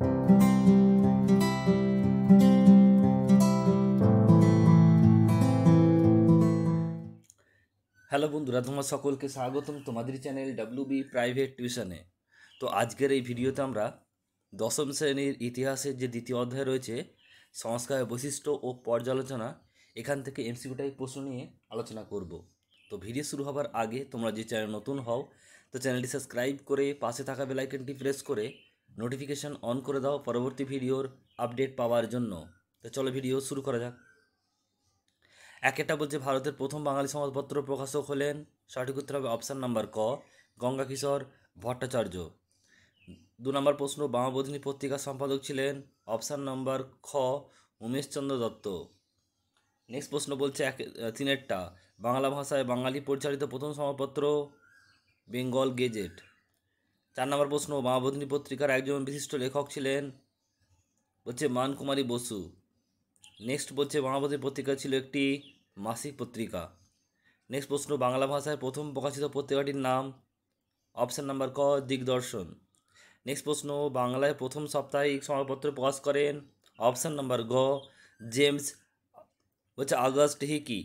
hello বন্ধুরা তোমার সকলকে স্বাগতম তোমাদের চ্যানেল ডাব্লিউ বি প্রাইভেট টিউশনে তো আজকের এই ভিডিওতে আমরা দশম শ্রেণীর ইতিহাসের যে দ্বিতীয় অধ্যায় রয়েছে সংস্কার বৈশিষ্ট্য ও পর্যালোচনা এখান থেকে এমসিকিউ টাইপ প্রশ্ন নিয়ে আলোচনা করব তো ভিডিও শুরু হবার আগে তোমরা যে চ্যানেল নতুন হও তো চ্যানেলটি সাবস্ক্রাইব করে পাশে থাকা বেলাইকনটি প্রেস করে নোটিফিকেশান অন করে দাও পরবর্তী ভিডিওর আপডেট পাওয়ার জন্য তো চলো ভিডিও শুরু করা যাক একটা বলছে ভারতের প্রথম বাঙালি সংবাদপত্র প্রকাশক হলেন সঠিক উত্তর হবে অপশান নাম্বার ক গঙ্গা কিশোর ভট্টাচার্য দু নম্বর প্রশ্ন বামাবোধিনী পত্রিকার সম্পাদক ছিলেন অপশান নাম্বার খ উমেশচন্দ্র দত্ত নেক্সট প্রশ্ন বলছে এক তিনেরটা বাংলা ভাষায় বাঙালি পরিচালিত প্রথম সংবাদপত্র বেঙ্গল গেজেট চার নম্বর প্রশ্ন মহাবোধিনী পত্রিকার একজন বিশিষ্ট লেখক ছিলেন বলছে মানকুমারী বসু নেক্সট বলছে মহাবোধিনী পত্রিকা ছিল একটি মাসিক পত্রিকা নেক্সট প্রশ্ন বাংলা ভাষায় প্রথম প্রকাশিত পত্রিকাটির নাম অপশান নাম্বার ক দিগদর্শন নেক্সট প্রশ্ন বাংলায় প্রথম সাপ্তাহিক সংবাদপত্র প্রকাশ করেন অপশান নাম্বার গ জেমস বলছে আগস্ট হিকি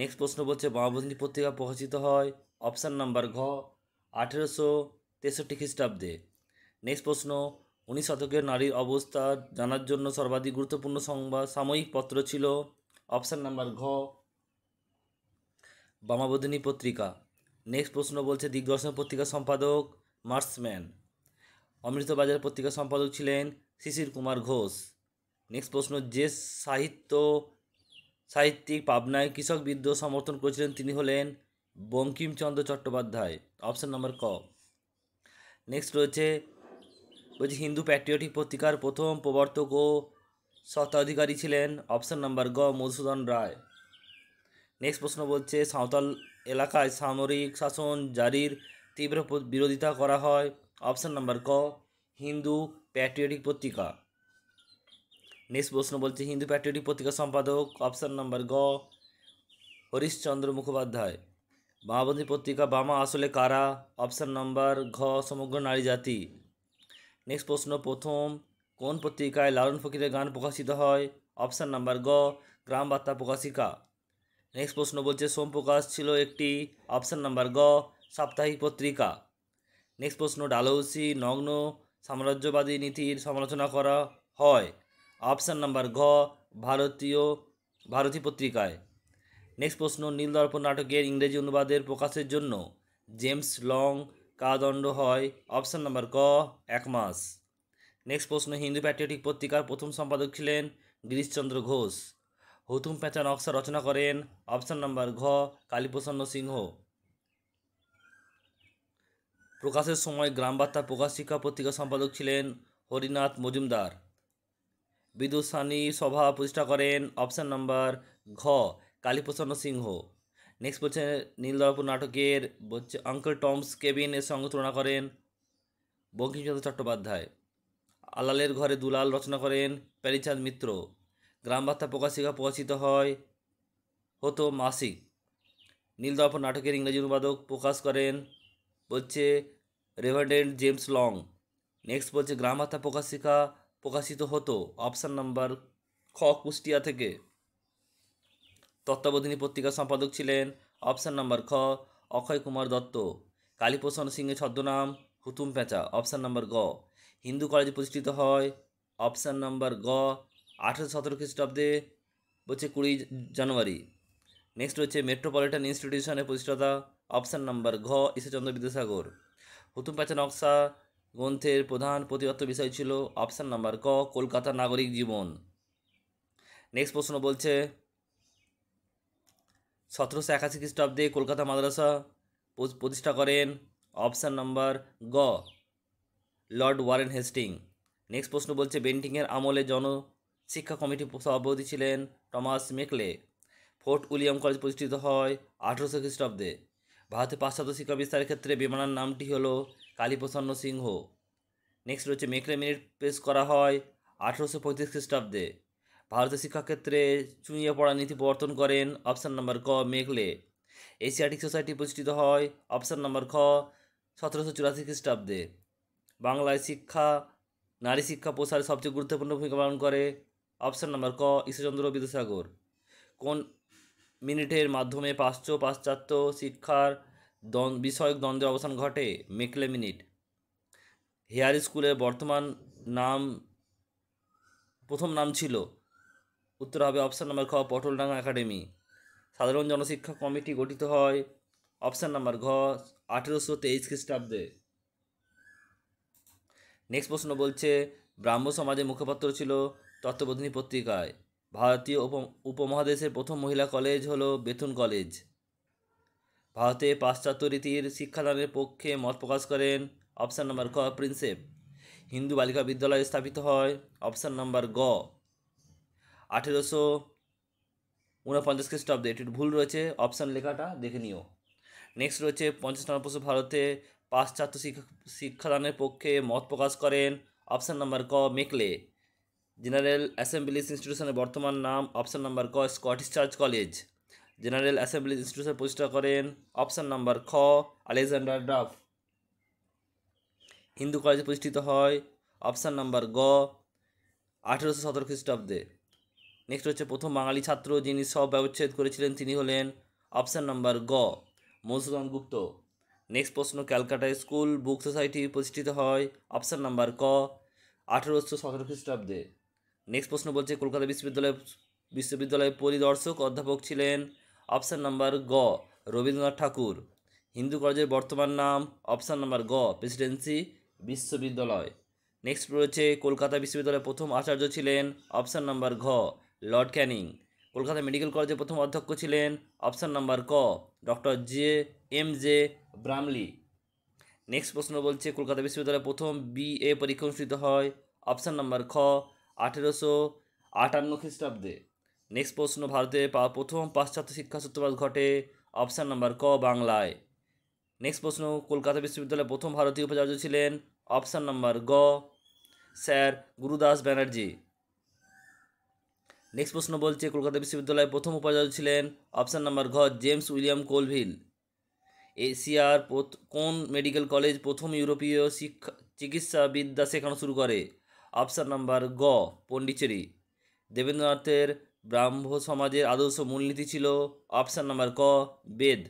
নেক্সট প্রশ্ন বলছে মহাবোধিনী পত্রিকা প্রকাশিত হয় অপশান নাম্বার ঘ আঠেরোশো তেষট্টি খ্রিস্টাব্দে নেক্সট প্রশ্ন উনিশ শতকের নারীর অবস্থা জানার জন্য সর্বাধিক গুরুত্বপূর্ণ সংবাদ সাময়িক পত্র ছিল অপশান নাম্বার ঘ বামাবোধিনী পত্রিকা নেক্সট প্রশ্ন বলছে দিগদর্শন পত্রিকা সম্পাদক মার্সম্যান অমৃতবাজার পত্রিকা সম্পাদক ছিলেন শিশির কুমার ঘোষ নেক্সট প্রশ্ন যে সাহিত্য সাহিত্যিক পাবনায় কৃষক বিদ্রোহ সমর্থন করেছিলেন তিনি হলেন বঙ্কিমচন্দ্র চট্টোপাধ্যায় অপশান নম্বর ক নেক্সট রয়েছে বলছি হিন্দু প্যাট্রিয়টিক পত্রিকার প্রথম প্রবর্তক ও স্বত্বাধিকারী ছিলেন অপশান নাম্বার গ মধুসূদন রায় নেক্সট প্রশ্ন বলছে সাঁওতাল এলাকায় সামরিক শাসন জারির তীব্র বিরোধিতা করা হয় অপশান নাম্বার ক হিন্দু প্যাট্রিয়টিক পত্রিকা নেক্সট প্রশ্ন বলছে হিন্দু প্যাট্রিয়টিক পত্রিকা সম্পাদক অপশান নাম্বার গ হরিশচন্দ্র মুখোপাধ্যায় বামপন্থী পত্রিকা বামা আসলে কারা অপশান নম্বর ঘ সমগ্র নারী জাতি নেক্সট প্রশ্ন প্রথম কোন পত্রিকায় লালন ফকিরের গান প্রকাশিত হয় অপশান নাম্বার গ গ্রাম বার্তা প্রকাশিকা নেক্সট প্রশ্ন বলছে সোম প্রকাশ ছিল একটি অপশান নাম্বার গ সাপ্তাহিক পত্রিকা নেক্সট প্রশ্ন ডালৌসি নগ্ন সাম্রাজ্যবাদী নীতির সমালোচনা করা হয় অপশান নাম্বার ঘ ভারতীয় ভারতী পত্রিকায় নেক্সট প্রশ্ন নীলদর্পণ নাটকের ইংরেজি অনুবাদের প্রকাশের জন্য জেমস লং কাদণ্ড হয় অপশান নাম্বার ক এক মাস নেক্সট প্রশ্ন হিন্দু প্যাট্রিয়টিক পত্রিকার প্রথম সম্পাদক ছিলেন গিরিশচন্দ্র ঘোষ হুতুম প্যাঁচা নকশা রচনা করেন অপশান নাম্বার ঘ কালীপ্রসন্ন সিংহ প্রকাশের সময় গ্রামবার্তা প্রকাশ শিক্ষা পত্রিকা সম্পাদক ছিলেন হরিনাথ মজুমদার বিদুৎসানী সভা প্রতিষ্ঠা করেন অপশান নাম্বার ঘ কালীপ্রসন্ন সিংহ নেক্সট বলছে নীলদর্পণ নাটকের বলছে আঙ্কেল টমস কেবিনের সঙ্গে তুলনা করেন বঙ্কিমচন্দ্র চট্টোপাধ্যায় আলালের ঘরে দুলাল রচনা করেন প্যারিচাঁদ মিত্র গ্রামবার্তা প্রকাশিকা প্রকাশিত হয় হতো মাসিক নীলদর্পণ নাটকের ইংরেজি অনুবাদক প্রকাশ করেন বলছে রেভারডেন্ট জেমস লং নেক্সট বলছে গ্রামবার্তা প্রকাশিকা প্রকাশিত হতো অপশান নাম্বার খ কুষ্টিয়া থেকে তত্ত্বাবধানী পত্রিকার সম্পাদক ছিলেন অপশান নম্বর খ অক্ষয় কুমার দত্ত কালীপ্রসন্ন সিংয়ের ছদ্মনাম হুতুম পেঁচা অপশান নম্বর গ হিন্দু কলেজ প্রতিষ্ঠিত হয় অপশান নম্বর গ আঠেরোশো সতেরো খ্রিস্টাব্দে হচ্ছে কুড়ি জানুয়ারি নেক্সট হচ্ছে মেট্রোপলিটন ইনস্টিটিউশনের প্রতিষ্ঠাতা অপশান নম্বর ঘ ঈশ্বরচন্দ্র বিদ্যাসাগর হুতুম পেঁচা নকশা গ্রন্থের প্রধান প্রতিবাদ বিষয় ছিল অপশান নাম্বার ক কলকাতা নাগরিক জীবন নেক্সট প্রশ্ন বলছে সতেরোশো একাশি খ্রিস্টাব্দে কলকাতা মাদ্রাসা প্রতিষ্ঠা করেন অপশান নম্বর গ লর্ড ওয়ারেন হেস্টিং নেক্সট প্রশ্ন বলছে বেন্টিংয়ের আমলে জনশিক্ষা কমিটি সভাপতি ছিলেন Thomas Macaulay Fort William College প্রতিষ্ঠিত হয় আঠেরোশো খ্রিস্টাব্দে ভারতে পাশ্চাত্য শিক্ষা বিস্তারের ক্ষেত্রে বিমানার নামটি হলো কালীপ্রসন্ন সিংহ নেক্সট রয়েছে মেকলে মিনিট পেশ করা হয় আঠেরোশো পঁয়ত্রিশ খ্রিস্টাব্দে ভারতের শিক্ষাক্ষেত্রে চুঁয়ে পড়া নীতি প্রবর্তন করেন অপশান নাম্বার ক মেঘলে এশিয়াটিক সোসাইটি প্রতিষ্ঠিত হয় অপশান নাম্বার খ সতেরোশো চুরাশি খ্রিস্টাব্দে বাংলায় শিক্ষা নারী শিক্ষা প্রসারে সবচেয়ে গুরুত্বপূর্ণ ভূমিকা পালন করে অপশান নাম্বার ক ঈশ্বরচন্দ্র বিদ্যাসাগর কোন মিনিটের মাধ্যমে পাশ্চ পাশ্চাত্য শিক্ষার দ্বন বিষয়ক দ্বন্দ্বের অবসান ঘটে মেকলে মিনিট হেয়ার স্কুলের বর্তমান নাম প্রথম নাম ছিল উত্তর হবে অপশান নাম্বার খ পটলডাঙ্গা একাডেমি সাধারণ জনশিক্ষা কমিটি গঠিত হয় অপশান নাম্বার ঘ আঠেরোশো তেইশ খ্রিস্টাব্দে নেক্সট প্রশ্ন বলছে ব্রাহ্ম সমাজের মুখপাত্র ছিল তত্ত্ববোধিনী পত্রিকায় ভারতীয় উপ উপমহাদেশের প্রথম মহিলা কলেজ হল বেথুন কলেজ ভারতে পাশ্চাত্য রীতির শিক্ষাদানের পক্ষে মত প্রকাশ করেন অপশান নাম্বার খ প্রিন্সেপ হিন্দু বালিকা বিদ্যালয় স্থাপিত হয় অপশান নাম্বার গ আঠেরোশো ঊনপঞ্চাশ খ্রিস্টাব্দে এটির ভুল রয়েছে অপশান লেখাটা দেখে নিও নেক্সট রয়েছে পঞ্চাশ নম্বর প্রশ্ন ভারতে পাশ্চাত্য শিক্ষা শিক্ষাদানের পক্ষে মত প্রকাশ করেন অপশান নাম্বার ক মেকলে জেনারেল অ্যাসেম্বলিজ ইনস্টিটিউশনের বর্তমান নাম অপশান নাম্বার ক Scottish Church College General Assemblies Institution প্রতিষ্ঠা করেন অপশান নাম্বার খ আলেকজান্ডার ড্রাফ হিন্দু কলেজে প্রতিষ্ঠিত হয় অপশান নাম্বার গ আঠেরোশো সতেরো খ্রিস্টাব্দে নেক্সট হচ্ছে প্রথম বাঙালি ছাত্র যিনি সব ব্যবচ্ছেদ করেছিলেন তিনি হলেন অপশান নাম্বার গ মধুসূদন গুপ্ত নেক্সট প্রশ্ন ক্যালকাটা স্কুল বুক সোসাইটি প্রতিষ্ঠিত হয় অপশান নাম্বার ক আঠেরোশো সতেরো খ্রিস্টাব্দে নেক্সট প্রশ্ন বলছে কলকাতা বিশ্ববিদ্যালয় বিশ্ববিদ্যালয়ের পরিদর্শক অধ্যাপক ছিলেন অপশান নাম্বার গ রবীন্দ্রনাথ ঠাকুর হিন্দু কলেজের বর্তমান নাম অপশান নাম্বার গ প্রেসিডেন্সি বিশ্ববিদ্যালয় নেক্সট রয়েছে কলকাতা বিশ্ববিদ্যালয়ের প্রথম আচার্য ছিলেন অপশান নাম্বার ঘ লর্ড ক্যানিং কলকাতা মেডিকেল কলেজের প্রথম অধ্যক্ষ ছিলেন অপশান নাম্বার ক doctor J M J Bramley next প্রশ্ন বলছে কলকাতা বিশ্ববিদ্যালয়ে প্রথম বিএ পরীক্ষা অনুষ্ঠিত হয় অপশান নাম্বার খ আঠেরোশো আটান্ন খ্রিস্টাব্দে নেক্সট প্রশ্ন ভারতে প্রথম পাশ্চাত্য শিক্ষা সূত্রপাত ঘটে অপশান নাম্বার ক বাংলায় নেক্সট প্রশ্ন কলকাতা বিশ্ববিদ্যালয়ে প্রথম ভারতীয় উপাচার্য ছিলেন অপশান নাম্বার গ স্যার গুরুদাস ব্যানার্জি নেক্সট প্রশ্ন বলছে কলকাতা বিশ্ববিদ্যালয়ের প্রথম উপাচার্য ছিলেন অপশান নাম্বার ঘ জেমস উইলিয়াম কোলভিল এশিয়ার কোন মেডিকেল কলেজ প্রথম ইউরোপীয় শিক্ষা চিকিৎসাবিদ্যা শেখানো শুরু করে অপশান নাম্বার গ পণ্ডিচেরি দেবেন্দ্রনাথের ব্রাহ্ম সমাজের আদর্শ মূলনীতি ছিল অপশান নাম্বার ক বেদ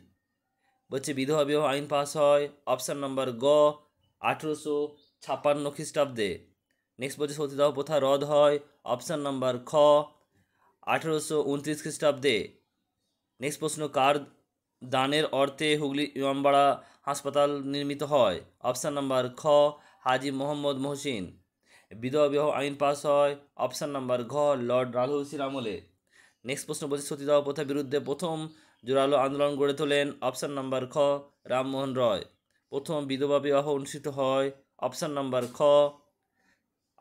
বলছে বিধবা বিবাহ আইন পাস হয় অপশান নাম্বার গ আঠেরোশো ছাপ্পান্ন খ্রিস্টাব্দে নেক্সট বলছে সতীদাহ প্রথা রদ হয় অপশান নাম্বার খ আঠেরোশো উনত্রিশ খ্রিস্টাব্দে নেক্সট প্রশ্ন কার দানের অর্থে হুগলি ইমামবাড়া হাসপাতাল নির্মিত হয় অপশান নাম্বার খ হাজি মোহাম্মদ মহসিন বিধবা বিবাহ আইন পাস হয় অপশান নাম্বার ঘ লর্ড রালহৌসির আমলে নেক্সট প্রশ্ন বলছে সতীদাহ প্রথার বিরুদ্ধে প্রথম জোরালো আন্দোলন গড়ে তোলেন অপশান নাম্বার খ রামমোহন রয় প্রথম বিধবা বিবাহ অনুষ্ঠিত হয় অপশান নাম্বার খ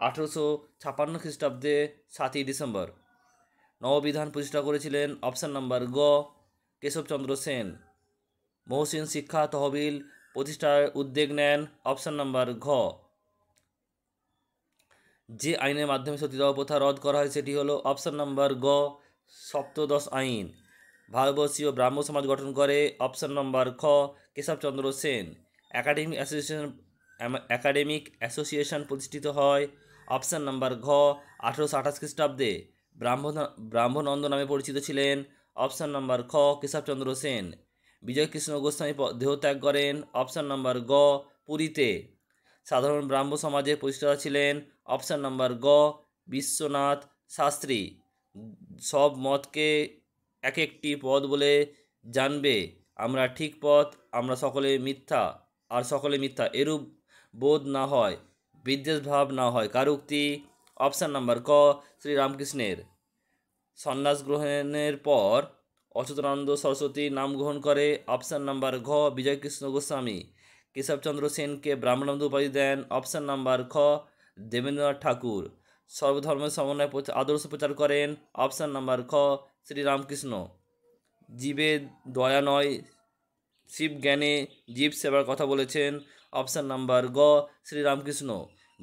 আঠেরোশো ছাপান্ন খ্রিস্টাব্দে সাতই ডিসেম্বর নববিধান প্রতিষ্ঠা করেছিলেন অপশান নাম্বার গ কেশবচন্দ্র সেন মহসিন শিক্ষা তহবিল প্রতিষ্ঠার উদ্যোগ নেন অপশান নাম্বার ঘ যে আইনের মাধ্যমে সতীদাহ প্রথা রদ করা হয় সেটি হলো অপশান নাম্বার গ সপ্তদশ আইন ভারতবর্ষীয় ব্রাহ্ম সমাজ গঠন করে অপশান নাম্বার খ Keshabchandra Sen academic association academic association প্রতিষ্ঠিত হয় অপশান নাম্বার ঘ আঠেরোশো আঠাশ খ্রিস্টাব্দে ব্রাহ্মণ ব্রাহ্মণনন্দ নামে পরিচিত ছিলেন অপশান নম্বর খ কেশবচন্দ্র সেন বিজয়কৃষ্ণ গোস্বামী দেহত্যাগ করেন অপশান নম্বর গ পুরীতে সাধারণ ব্রাহ্ম সমাজের প্রতিষ্ঠাতা ছিলেন অপশান নম্বর গ বিশ্বনাথ শাস্ত্রী সব মতকে এক একটি পদ বলে জানবে আমরা ঠিক পথ আমরা সকলে মিথ্যা আর সকলে মিথ্যা এরূপ বোধ না হয় বিদ্বেষ ভাব না হয় কারুক্তি অপশান নাম্বার ক শ্রীরামকৃষ্ণের সন্ন্যাস গ্রহণের পর অচ্যুতানন্দ সরস্বতী নাম গ্রহণ করে অপশান নাম্বার ঘ বিজয়কৃষ্ণ গোস্বামী কেশবচন্দ্র সেনকে ব্রাহ্মণন্দ উপাধি দেন অপশান নাম্বার খ দেবেন্দ্রনাথ ঠাকুর সর্বধর্মের সমন্বয় আদর্শ প্রচার করেন অপশান নাম্বার খ শ্রীরামকৃষ্ণ জীবে দয়া নয় শিব জ্ঞানে জীব সেবার কথা বলেছেন অপশান নাম্বার গ শ্রীরামকৃষ্ণ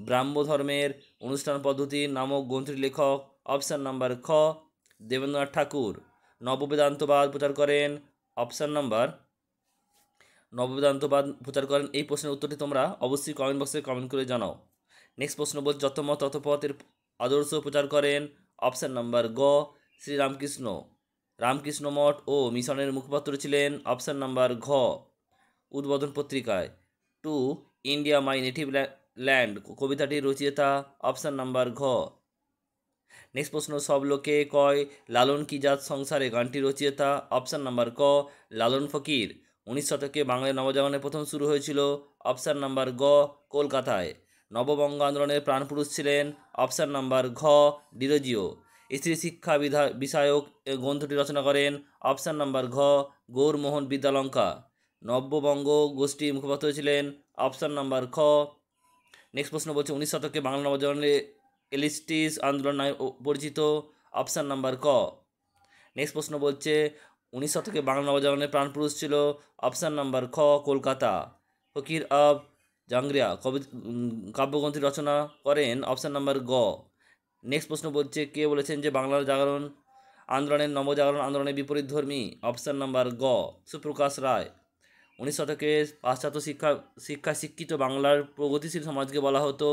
ব্রাহ্ম ধর্মের অনুষ্ঠান পদ্ধতি নামক গ্রন্থের লেখক অপশান নাম্বার খ দেবেন্দ্রনাথ ঠাকুর নববেদান্তবাদ প্রচার করেন অপশান নাম্বার নববেদান্তবাদ প্রচার করেন এই প্রশ্নের উত্তরটি তোমরা অবশ্যই কমেন্ট বক্সে কমেন্ট করে জানাও নেক্সট প্রশ্ন বল যতমত ততপথের আদর্শ প্রচার করেন অপশান নাম্বার গ শ্রীরামকৃষ্ণ রামকৃষ্ণ মঠ ও মিশনের মুখপাত্র ছিলেন অপশান নাম্বার ঘ উদ্বোধন পত্রিকায় to India my native land কবিতাটির রচয়িতা অপশান নাম্বার ঘ নেক্সট প্রশ্ন সব লোকে কয় লালন কি জাত সংসারে গানটি রচয়িতা অপশান নাম্বার ক লালন ফকির উনিশ শতকে বাংলার নবজাগরণের প্রথম শুরু হয়েছিল অপশান নাম্বার গ কলকাতায় নববঙ্গ আন্দোলনের প্রাণপুরুষ ছিলেন অপশান নাম্বার ঘ ডিরোজিও স্ত্রী শিক্ষা বিধা বিষয়ক গ্রন্থটি রচনা করেন অপশান নাম্বার ঘ গৌরমোহন বিদ্যালঙ্কা নববঙ্গ গোষ্ঠীর মুখপাত্র ছিলেন অপশান নাম্বার খ নেক্সট প্রশ্ন বলছে উনিশ শতকে বাংলা নবজনে এলিস্টিস আন্দোলন নামে পরিচিত অপশান নাম্বার ক নেক্সট প্রশ্ন বলছে উনিশ শতকে বাংলা নবজাগরণের প্রাণপুরুষ ছিল অপশান নাম্বার খ কলকাতা ফকির আব জাংরিয়া কবি কাব্যগ্রন্থী রচনা করেন অপশান নাম্বার গ নেক্সট প্রশ্ন বলছে কে বলেছেন যে বাংলার জাগরণ আন্দোলনের নবজাগরণ আন্দোলনের বিপরীত ধর্মী অপশান নাম্বার গ সুপ্রকাশ রায় উনিশ শতকে পাশ্চাত্য শিক্ষা শিক্ষা শিক্ষিত বাংলার প্রগতিশীল সমাজকে বলা হতো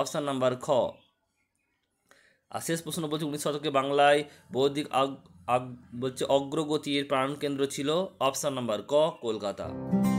অপশান নাম্বার খ আর শেষ প্রশ্ন বলছে উনিশ শতকে বাংলায় বৌদ্ধিক আগ আগ বলছে অগ্রগতির প্রাণকেন্দ্র ছিল অপশান নাম্বার ক কলকাতা